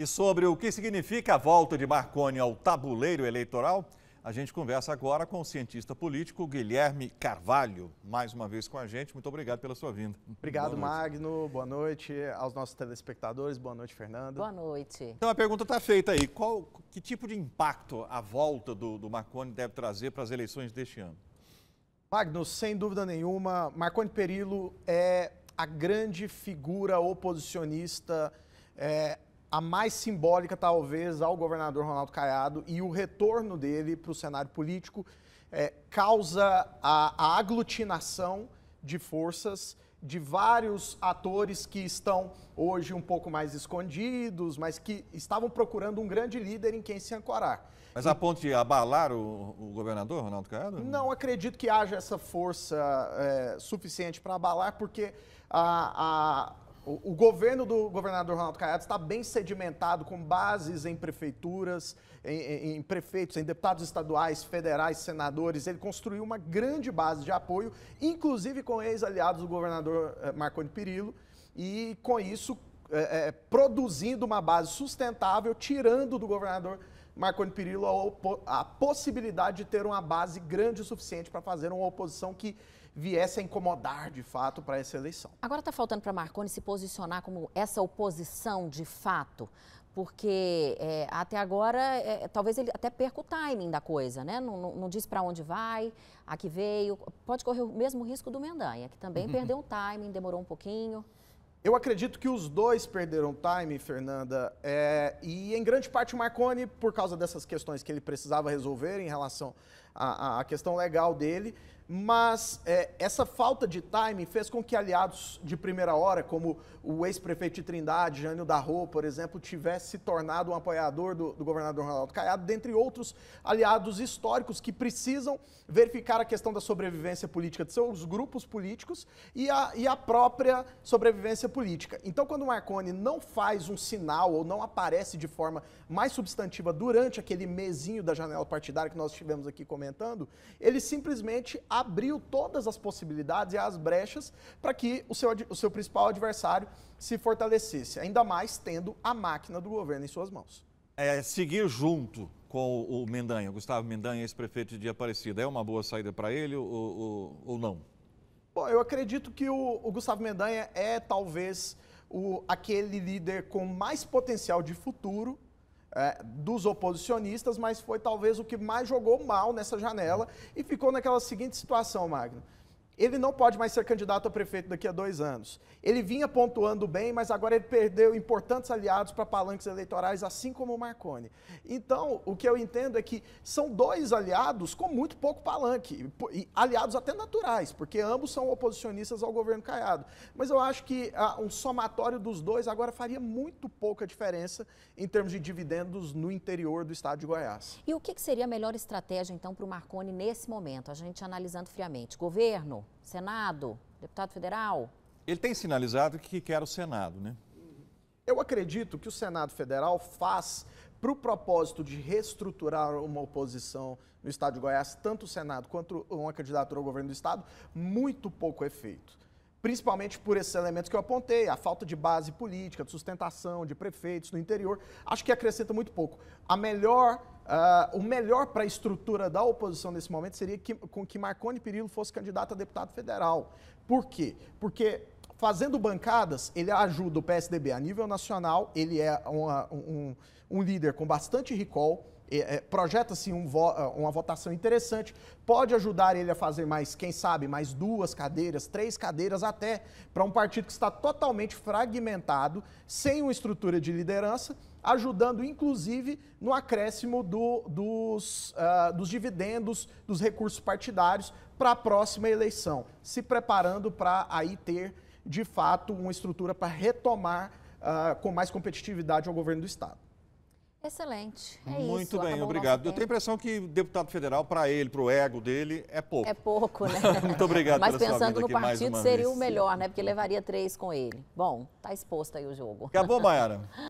E sobre o que significa a volta de Marconi ao tabuleiro eleitoral, a gente conversa agora com o cientista político Guilherme Carvalho, mais uma vez com a gente. Muito obrigado pela sua vinda. Obrigado, boa Magno. Boa noite aos nossos telespectadores. Boa noite, Fernando. Boa noite. Então a pergunta está feita aí. Qual, que tipo de impacto a volta do, do Marconi deve trazer para as eleições deste ano? Magno, sem dúvida nenhuma, Marconi Perillo é a grande figura oposicionista. É, a mais simbólica, talvez, ao governador Ronaldo Caiado e o retorno dele para o cenário político é, causa a, a aglutinação de forças de vários atores que estão hoje um pouco mais escondidos, mas que estavam procurando um grande líder em quem se ancorar. Mas a ponto de abalar o, o governador, Ronaldo Caiado? Não acredito que haja essa força é, suficiente para abalar, porque a, a, o, governo do governador Ronaldo Caiado está bem sedimentado com bases em prefeituras, em, em, em prefeitos, em deputados estaduais, federais, senadores. Ele construiu uma grande base de apoio, inclusive com ex-aliados do governador eh, Marconi Perillo, e com isso é, é, produzindo uma base sustentável, tirando do governador Marconi Perillo a, a possibilidade de ter uma base grande o suficiente para fazer uma oposição que viesse a incomodar de fato para essa eleição. Agora está faltando para Marconi se posicionar como essa oposição de fato, porque é, até agora é, talvez ele até perca o timing da coisa, né? Não, não, não diz para onde vai, a que veio. Pode correr o mesmo risco do Mendanha, que também perdeu o timing, demorou um pouquinho. Eu acredito que os dois perderam time, Fernanda, é, e em grande parte o Marconi, por causa dessas questões que ele precisava resolver em relação a, a questão legal dele, mas é, essa falta de timing fez com que aliados de primeira hora, como o ex-prefeito de Trindade, Jânio Darro, por exemplo, tivesse se tornado um apoiador do, do, governador Ronaldo Caiado, dentre outros aliados históricos que precisam verificar a questão da sobrevivência política de seus grupos políticos e a, e a própria sobrevivência política. Então, quando o Marconi não faz um sinal ou não aparece de forma mais substantiva durante aquele mesinho da janela partidária que nós tivemos aqui comentando, comentando, ele simplesmente abriu todas as possibilidades e as brechas para que o seu, o seu principal adversário se fortalecesse, ainda mais tendo a máquina do governo em suas mãos. É, seguir junto com o Mendanha, Gustavo Mendanha, ex-prefeito de Aparecida, é uma boa saída para ele ou, ou, ou, não? Bom, eu acredito que o, o Gustavo Mendanha é talvez o, aquele líder com mais potencial de futuro é, dos oposicionistas, mas foi talvez o que mais jogou mal nessa janela e ficou naquela seguinte situação, Magno ele não pode mais ser candidato a prefeito daqui a dois anos. Ele vinha pontuando bem, mas agora ele perdeu importantes aliados para palanques eleitorais, assim como o Marconi. Então, o que eu entendo é que são dois aliados com muito pouco palanque, aliados até naturais, porque ambos são oposicionistas ao governo Caiado. Mas eu acho que ah, um somatório dos dois agora faria muito pouca diferença em termos de dividendos no interior do estado de Goiás. E o que seria a melhor estratégia, então, para o Marconi nesse momento, a gente analisando friamente? Governo? Senado, deputado federal? Ele tem sinalizado que quer o Senado, né? Eu acredito que o Senado Federal faz para o propósito de reestruturar uma oposição no Estado de Goiás, tanto o Senado quanto uma candidatura ao governo do Estado, muito pouco efeito principalmente por esses elementos que eu apontei, a falta de base política, de sustentação, de prefeitos no interior, acho que acrescenta muito pouco. A melhor, uh, o melhor para a estrutura da oposição nesse momento seria que, com que Marconi Perillo fosse candidato a deputado federal. Por quê? Porque fazendo bancadas, ele ajuda o PSDB a nível nacional, ele é uma, um, um líder com bastante recall, é, é projeta-se assim, um vo, ah, uma votação interessante, pode ajudar ele a fazer mais, quem sabe, mais duas cadeiras, três cadeiras até, para um partido que está totalmente fragmentado, sem uma estrutura de liderança, ajudando inclusive no acréscimo do, dos, uh, dos dividendos, dos recursos partidários para a próxima eleição, se preparando para aí ter de fato uma estrutura para retomar uh, com mais competitividade o governo do Estado. Excelente. É Muito isso, bem, obrigado. Eu tenho a impressão que deputado federal, para ele, para o ego dele, é pouco. É pouco, né? Muito obrigado Mas pensando no partido, seria vez. o melhor, né? Porque levaria três com ele. Bom, tá exposto aí o jogo. Acabou, Mayara.